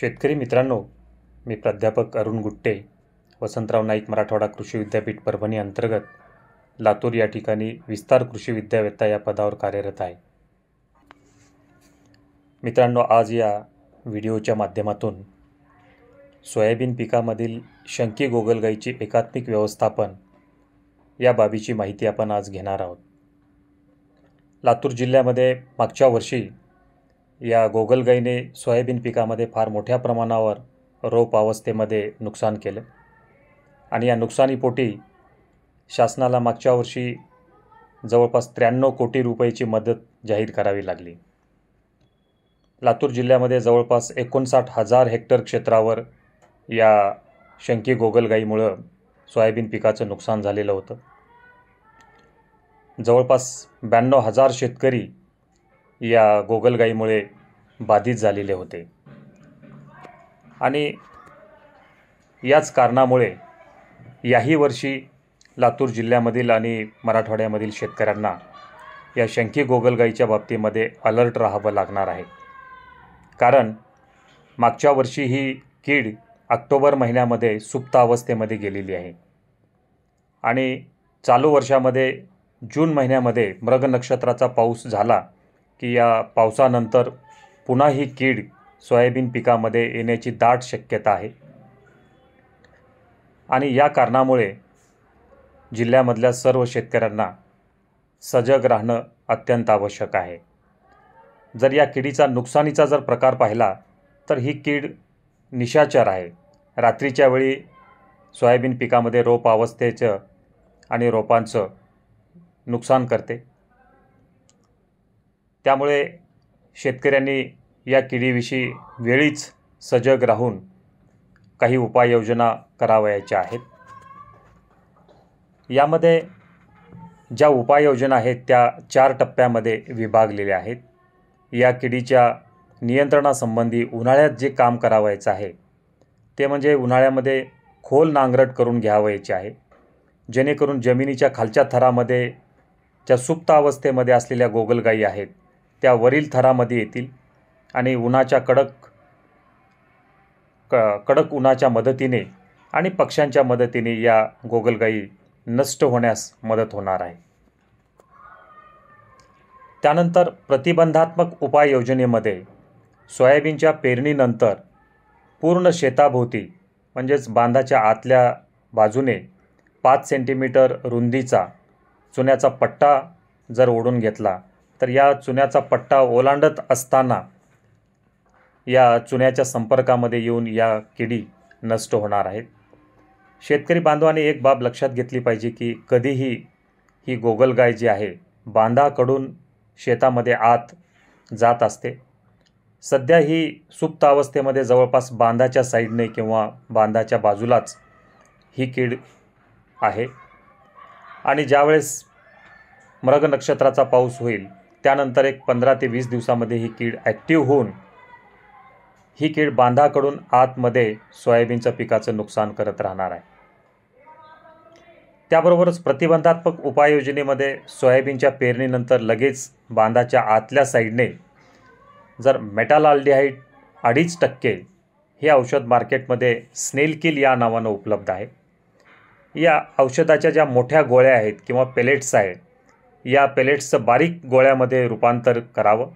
शेतकरी मित्रांनो मी प्राध्यापक अरुण गुट्टे वसंतराव नाईक मराठवाडा कृषी विद्यापीठ परभणी अंतर्गत लातूर या ठिकाणी विस्तार कृषी विद्यावेत्ता या पदावर कार्यरत आहे मित्रांनो आज या व्हिडिओच्या माध्यमातून सोयाबीन पिकामधील शंकी गोगलगाईची एकात्मिक व्यवस्थापन या बाबीची माहिती आपण आज घेणार आहोत लातूर जिल्ह्यामध्ये मागच्या वर्षी या गोगलगाईने सोयाबीन पिकामध्ये फार मोठ्या प्रमाणावर रोप अवस्थेमध्ये नुकसान केलं आणि या नुकसानीपोटी शासनाला मागच्या वर्षी जवळपास त्र्याण्णव कोटी रुपयाची मदत जाहीर करावी लागली लातूर जिल्ह्यामध्ये जवळपास एकोणसाठ हजार हेक्टर क्षेत्रावर या शंकी गोगलगाईमुळं सोयाबीन पिकाचं नुकसान झालेलं होतं जवळपास ब्याण्णव हजार शेतकरी या गोगलगाईमुळे बाधित झालेले होते आणि याच कारणामुळे याही वर्षी लातूर जिल्ह्यामधील आणि मराठवाड्यामधील शेतकऱ्यांना या शंकी गोगलगाईच्या बाबतीमध्ये अलर्ट राहावं लागणार आहे कारण मागच्या वर्षी ही कीड ऑक्टोबर महिन्यामध्ये सुप्त अवस्थेमध्ये गेलेली आहे आणि चालू वर्षामध्ये जून महिन्यामध्ये मृग नक्षत्राचा पाऊस झाला की या पावसानंतर पुन्हा ही कीड सोयाबीन पिकामध्ये येण्याची दाट शक्यता आहे आणि या कारणामुळे जिल्ह्यामधल्या सर्व शेतकऱ्यांना सजग राहणं अत्यंत आवश्यक आहे जर या किडीचा नुकसानीचा जर प्रकार पाहिला तर ही कीड निशाचर आहे रात्रीच्या वेळी सोयाबीन पिकामध्ये रोप अवस्थेचं आणि रोपांचं नुकसान करते त्यामुळे शेतकऱ्यांनी या किडीविषयी वेळीच सजग राहून काही उपाययोजना करावयाच्या आहेत यामध्ये ज्या उपाययोजना आहेत त्या चार टप्प्यामध्ये विभागलेल्या आहेत या किडीच्या नियंत्रणासंबंधी उन्हाळ्यात जे काम करावायचं आहे ते म्हणजे उन्हाळ्यामध्ये खोल नांगरट करून घ्यावयाचे आहे जेणेकरून जमिनीच्या खालच्या थरामध्ये ज्या सुप्त अवस्थेमध्ये असलेल्या गोगलगाई आहेत त्या वरील थरामध्ये येतील आणि उन्हाच्या कडक क कडक उन्हाच्या मदतीने आणि पक्ष्यांच्या मदतीने या गोगलगायी नष्ट होण्यास मदत होणार आहे त्यानंतर प्रतिबंधात्मक उपाययोजनेमध्ये सोयाबीनच्या पेरणीनंतर पूर्ण शेताभोवती म्हणजेच बांधाच्या आतल्या बाजूने पाच सेंटीमीटर रुंदीचा चुन्याचा पट्टा जर ओढून घेतला तर या चुन्याचा पट्टा ओलांडत असताना या चुन्याच्या संपर्कामध्ये येऊन या किडी नष्ट होणार आहेत शेतकरी बांधवाने एक बाब लक्षात घेतली पाहिजे की कधीही ही, गोगल गोगलगाय जी आहे बांधाकडून शेतामध्ये आत जात असते सध्या ही सुप्त अवस्थेमध्ये जवळपास बांधाच्या साईडने किंवा बांधाच्या बाजूलाच ही कीड आहे आणि ज्यावेळेस मृग नक्षत्राचा पाऊस होईल त्यानंतर एक पंधरा ते वीस दिवसामध्ये ही कीड ॲक्टिव्ह होऊन ही कीड बांधाकडून आतमध्ये सोयाबीनच्या पिकाचं नुकसान करत राहणार आहे त्याबरोबरच प्रतिबंधात्मक उपाययोजनेमध्ये सोयाबीनच्या पेरणीनंतर लगेच बांधाच्या आतल्या साईडने जर मेटालाल्डिहाईट अडीच टक्के हे औषध मार्केटमध्ये स्नेलकिल या नावानं उपलब्ध आहे या औषधाच्या ज्या मोठ्या गोळ्या आहेत किंवा पेलेट्स आहेत या पेलेट्सचं बारीक गोळ्यामध्ये रूपांतर करावं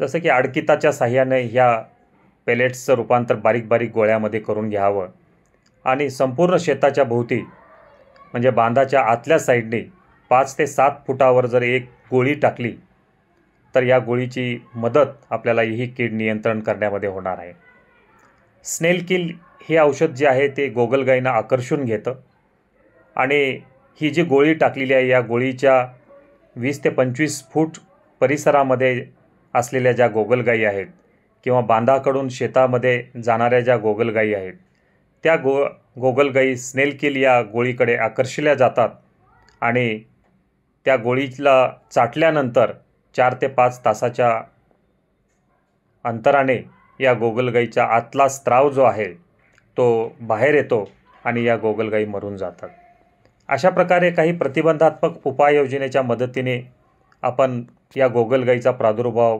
जसं की अडकिताच्या साह्याने ह्या पेलेट्सचं रूपांतर बारीक बारीक गोळ्यामध्ये करून घ्यावं आणि संपूर्ण शेताच्या भोवती म्हणजे बांधाच्या आतल्या साईडने पाच ते सात फुटावर जर एक गोळी टाकली तर या गोळीची मदत आपल्याला ही कीड नियंत्रण करण्यामध्ये होणार आहे स्नेल किल हे औषध जे आहे ते गोगलगाईंना आकर्षून घेतं आणि ही जी गोळी टाकलेली आहे या गोळीच्या वीस ते पंचवीस फूट परिसरामध्ये असलेल्या ज्या गोगलगाई आहेत किंवा बांधाकडून शेतामध्ये जाणाऱ्या ज्या गोगलगाई आहेत त्या गो गोगलगाई स्नेलकिल या गोळीकडे आकर्षिल्या जातात आणि त्या गोळीला चाटल्यानंतर चार ते पाच तासाच्या अंतराने या गोगलगाईचा आतला स्त्राव जो आहे तो बाहेर येतो आणि या गोगलगाई मरून जातात अशा प्रकारे काही प्रतिबंधात्मक उपाययोजनेच्या मदतीने आपण या गोगलगाईचा प्रादुर्भाव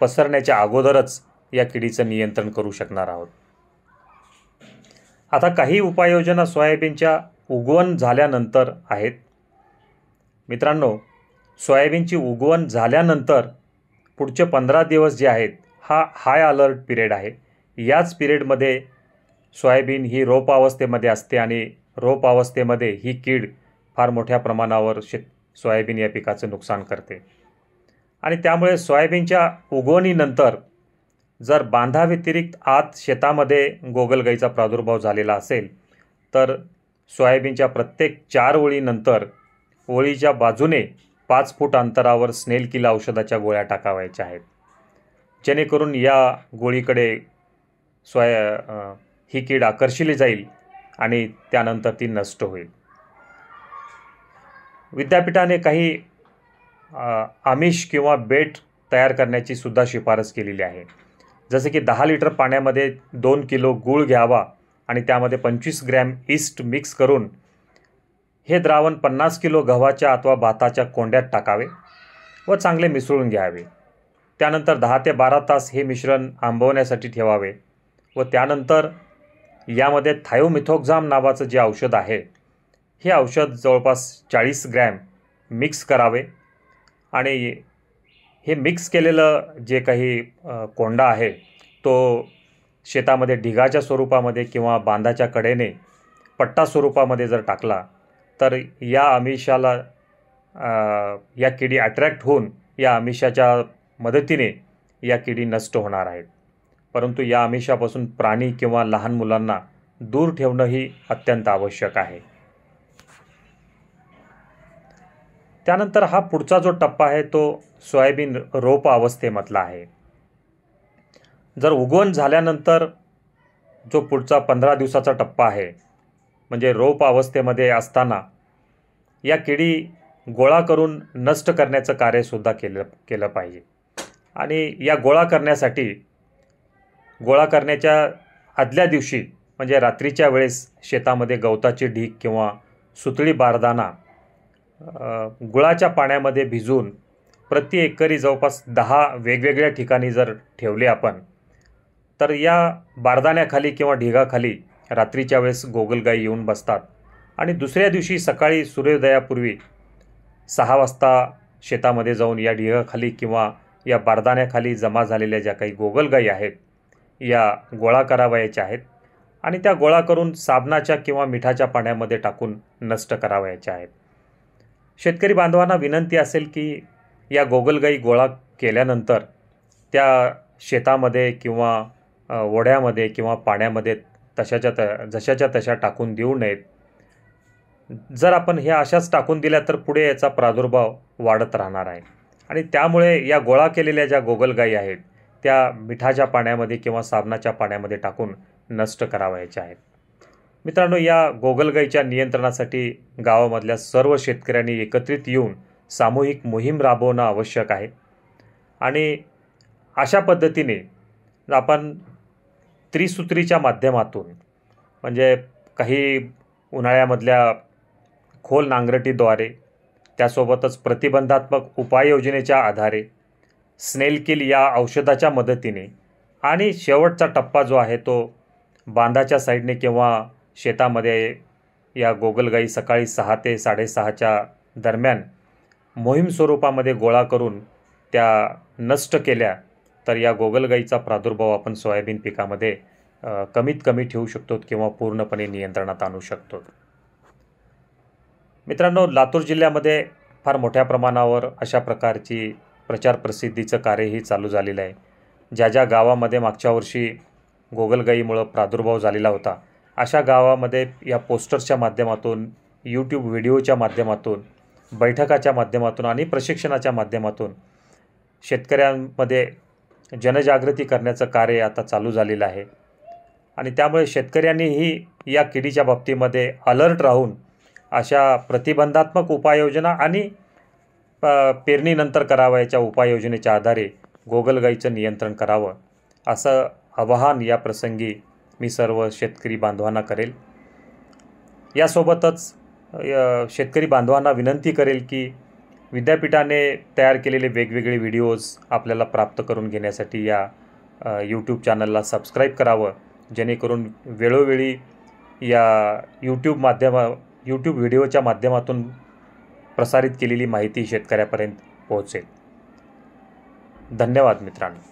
पसरण्याच्या अगोदरच या किडीचं नियंत्रण करू शकणार आहोत आता काही उपाययोजना सोयाबीनच्या उगवण झाल्यानंतर आहेत मित्रांनो सोयाबीनची उगवण झाल्यानंतर पुढचे पंधरा दिवस जे आहेत हा हाय अलर्ट पिरियड आहे याच पिरियडमध्ये सोयाबीन ही रोप अवस्थेमध्ये असते आणि रोप अवस्थेमध्ये ही कीड फार मोठ्या प्रमाणावर शेत सोयाबीन या पिकाचं नुकसान करते आणि त्यामुळे सोयाबीनच्या उगवणीनंतर जर बांधाव्यतिरिक्त आत शेतामध्ये गोगलगाईचा प्रादुर्भाव झालेला असेल तर सोयाबीनच्या प्रत्येक चार ओळीनंतर ओळीच्या बाजूने पाच फूट अंतरावर स्नेल किला औषधाच्या गोळ्या टाकावायच्या आहेत जेणेकरून या गोळीकडे सोया ही कीड आकर्षिली जाईल आणि त्यानंतर ती नष्ट होईल विद्यापीठाने काही आमिष किंवा बेट तयार करण्याची सुद्धा शिफारस केलेली आहे जसे की दहा लिटर पाण्यामध्ये दोन किलो गूळ घ्यावा आणि त्यामध्ये पंचवीस ग्रॅम इस्ट मिक्स करून हे द्रावण पन्नास किलो गव्हाच्या अथवा भाताच्या कोंड्यात टाकावे व चांगले मिसळून घ्यावे त्यानंतर दहा ते बारा तास हे मिश्रण आंबवण्यासाठी ठेवावे व त्यानंतर यामध्ये थायोमिथोक्झाम नावाचं जे औषध आहे हे औषध जवळपास चाळीस ग्रॅम मिक्स करावे आणि हे मिक्स केलेलं जे काही कोंडा आहे तो शेतामध्ये ढिगाच्या स्वरूपामध्ये किंवा बांधाच्या कडेने पट्टा स्वरूपामध्ये जर टाकला तर या आमिषाला या किडी अट्रॅक्ट होऊन या आमिषाच्या मदतीने या किडी नष्ट होणार आहेत परंतु या आमिषापासून प्राणी किंवा लहान मुलांना दूर ठेवणंही अत्यंत आवश्यक आहे त्यानंतर हा पुढचा जो टप्पा आहे तो सोयाबीन रोप अवस्थेमधला आहे जर उगवण झाल्यानंतर जो पुढचा पंधरा दिवसाचा टप्पा आहे म्हणजे रोप अवस्थेमध्ये असताना या किडी गोळा करून नष्ट करण्याचं कार्यसुद्धा केलं केलं पाहिजे आणि या गोळा करण्यासाठी गोळा करण्याच्या आदल्या दिवशी म्हणजे रात्रीच्या वेळेस शेतामध्ये गवताची ढीक किंवा सुतळी बारदाना गुळाच्या पाण्यामध्ये भिजून प्रति एकरी जवळपास दहा वेगवेगळ्या ठिकाणी जर ठेवले आपण तर या बारदाण्याखाली किंवा ढिगाखाली रात्रीच्या वेळेस गोगलगाई येऊन बसतात आणि दुसऱ्या दिवशी सकाळी सूर्योदयापूर्वी सहा वाजता शेतामध्ये जाऊन या ढिगाखाली किंवा या बारदाण्याखाली जमा झालेल्या ज्या काही गोगलगाई आहेत या गोळा करावयाच्या आहेत आणि त्या गोळा करून साबणाच्या किंवा मिठाच्या पाण्यामध्ये टाकून नष्ट करावयाच्या आहेत शेतकरी बांधवांना विनंती असेल की या गोगलगाई गोळा केल्यानंतर त्या शेतामध्ये किंवा ओढ्यामध्ये किंवा पाण्यामध्ये तशाच्या त जशाच्या तशा टाकून देऊ नयेत जर आपण हे अशाच टाकून दिल्या तर पुढे याचा प्रादुर्भाव वाढत राहणार आहे आणि त्यामुळे या गोळा केलेल्या ज्या गोगलगाई आहेत त्या मिठाच्या पाण्यामध्ये किंवा साबणाच्या पाण्यामध्ये टाकून नष्ट करावायचे आहेत मित्रांनो या गोगलगाईच्या नियंत्रणासाठी गावामधल्या सर्व शेतकऱ्यांनी एकत्रित येऊन सामूहिक मोहीम राबवणं आवश्यक आहे आणि अशा पद्धतीने आपण त्रिसूत्रीच्या माध्यमातून म्हणजे काही उन्हाळ्यामधल्या खोल नांगरटीद्वारे त्यासोबतच प्रतिबंधात्मक उपाययोजनेच्या आधारे किल या औषधाच्या मदतीने आणि शेवटचा टप्पा जो आहे तो बांधाच्या साईडने किंवा शेतामध्ये या गोगलगाई सकाळी सहा ते साडेसहाच्या दरम्यान मोहीम स्वरूपामध्ये गोळा करून त्या नष्ट केल्या तर या गोगलगाईचा प्रादुर्भाव आपण सोयाबीन पिकामध्ये कमीत कमी ठेवू शकतो किंवा पूर्णपणे नियंत्रणात आणू शकतो मित्रांनो लातूर जिल्ह्यामध्ये फार मोठ्या प्रमाणावर अशा प्रकारची प्रचार प्रसिद्धीचं कार्यही चालू झालेलं आहे ज्या ज्या गावामध्ये मागच्या वर्षी गोगलगाईमुळं प्रादुर्भाव झालेला होता अशा गावामध्ये या पोस्टर्सच्या माध्यमातून यूट्यूब व्हिडिओच्या माध्यमातून बैठकाच्या माध्यमातून आणि प्रशिक्षणाच्या माध्यमातून शेतकऱ्यांमध्ये जनजागृती करण्याचं कार्य आता चालू झालेलं आहे आणि त्यामुळे शेतकऱ्यांनीही या किडीच्या बाबतीमध्ये अलर्ट राहून अशा प्रतिबंधात्मक उपाययोजना आणि पेरणीनंतर करावयाच्या उपाययोजनेच्या आधारे गोगलगाईचं नियंत्रण करावं असं आवाहन या प्रसंगी मी सर्व शेतकरी बांधवांना करेल यासोबतच शेतकरी बांधवांना विनंती करेल की विद्यापीठाने तयार केलेले वेगवेगळे व्हिडिओज आपल्याला प्राप्त करून घेण्यासाठी या यूट्यूब चॅनलला सबस्क्राईब करावं जेणेकरून वेळोवेळी या यूट्यूब माध्यमा यूट्यूब व्हिडिओच्या माध्यमातून प्रसारित केलेली माहिती शेतकऱ्यापर्यंत पोहोचेल धन्यवाद मित्रांनो